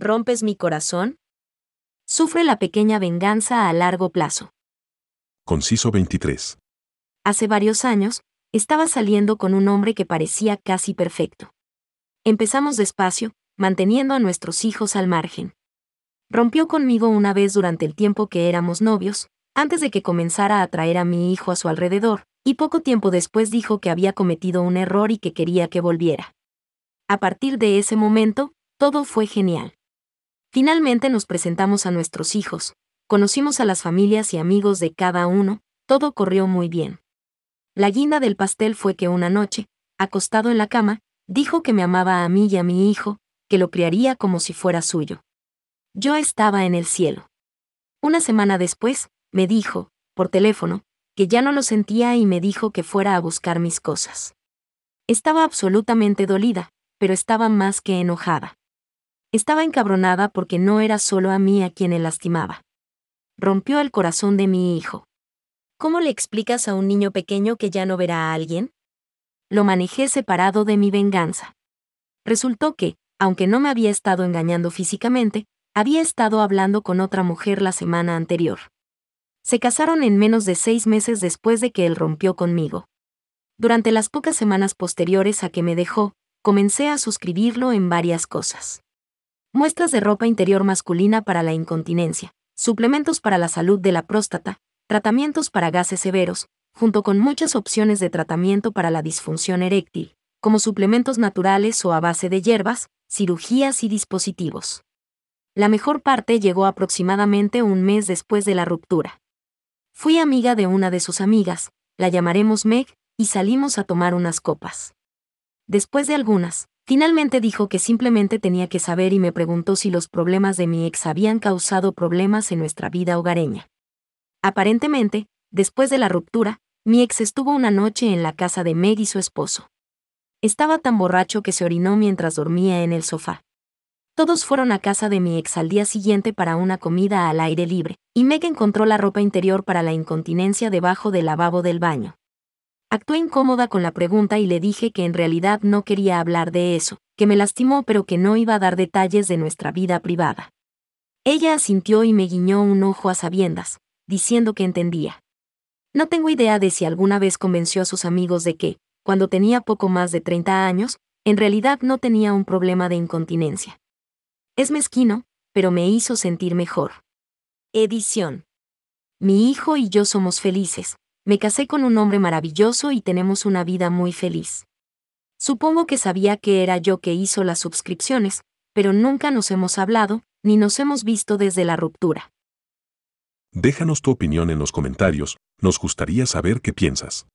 rompes mi corazón? Sufre la pequeña venganza a largo plazo. Conciso 23. Hace varios años, estaba saliendo con un hombre que parecía casi perfecto. Empezamos despacio, manteniendo a nuestros hijos al margen. Rompió conmigo una vez durante el tiempo que éramos novios, antes de que comenzara a traer a mi hijo a su alrededor, y poco tiempo después dijo que había cometido un error y que quería que volviera. A partir de ese momento, todo fue genial. Finalmente nos presentamos a nuestros hijos, conocimos a las familias y amigos de cada uno, todo corrió muy bien. La guinda del pastel fue que una noche, acostado en la cama, dijo que me amaba a mí y a mi hijo, que lo criaría como si fuera suyo. Yo estaba en el cielo. Una semana después, me dijo, por teléfono, que ya no lo sentía y me dijo que fuera a buscar mis cosas. Estaba absolutamente dolida, pero estaba más que enojada. Estaba encabronada porque no era solo a mí a quien él lastimaba. Rompió el corazón de mi hijo. ¿Cómo le explicas a un niño pequeño que ya no verá a alguien? Lo manejé separado de mi venganza. Resultó que, aunque no me había estado engañando físicamente, había estado hablando con otra mujer la semana anterior. Se casaron en menos de seis meses después de que él rompió conmigo. Durante las pocas semanas posteriores a que me dejó, comencé a suscribirlo en varias cosas muestras de ropa interior masculina para la incontinencia, suplementos para la salud de la próstata, tratamientos para gases severos, junto con muchas opciones de tratamiento para la disfunción eréctil, como suplementos naturales o a base de hierbas, cirugías y dispositivos. La mejor parte llegó aproximadamente un mes después de la ruptura. Fui amiga de una de sus amigas, la llamaremos Meg, y salimos a tomar unas copas. Después de algunas, Finalmente dijo que simplemente tenía que saber y me preguntó si los problemas de mi ex habían causado problemas en nuestra vida hogareña. Aparentemente, después de la ruptura, mi ex estuvo una noche en la casa de Meg y su esposo. Estaba tan borracho que se orinó mientras dormía en el sofá. Todos fueron a casa de mi ex al día siguiente para una comida al aire libre, y Meg encontró la ropa interior para la incontinencia debajo del lavabo del baño. Actué incómoda con la pregunta y le dije que en realidad no quería hablar de eso, que me lastimó pero que no iba a dar detalles de nuestra vida privada. Ella asintió y me guiñó un ojo a sabiendas, diciendo que entendía. No tengo idea de si alguna vez convenció a sus amigos de que, cuando tenía poco más de 30 años, en realidad no tenía un problema de incontinencia. Es mezquino, pero me hizo sentir mejor. Edición. Mi hijo y yo somos felices, me casé con un hombre maravilloso y tenemos una vida muy feliz. Supongo que sabía que era yo que hizo las suscripciones, pero nunca nos hemos hablado, ni nos hemos visto desde la ruptura. Déjanos tu opinión en los comentarios, nos gustaría saber qué piensas.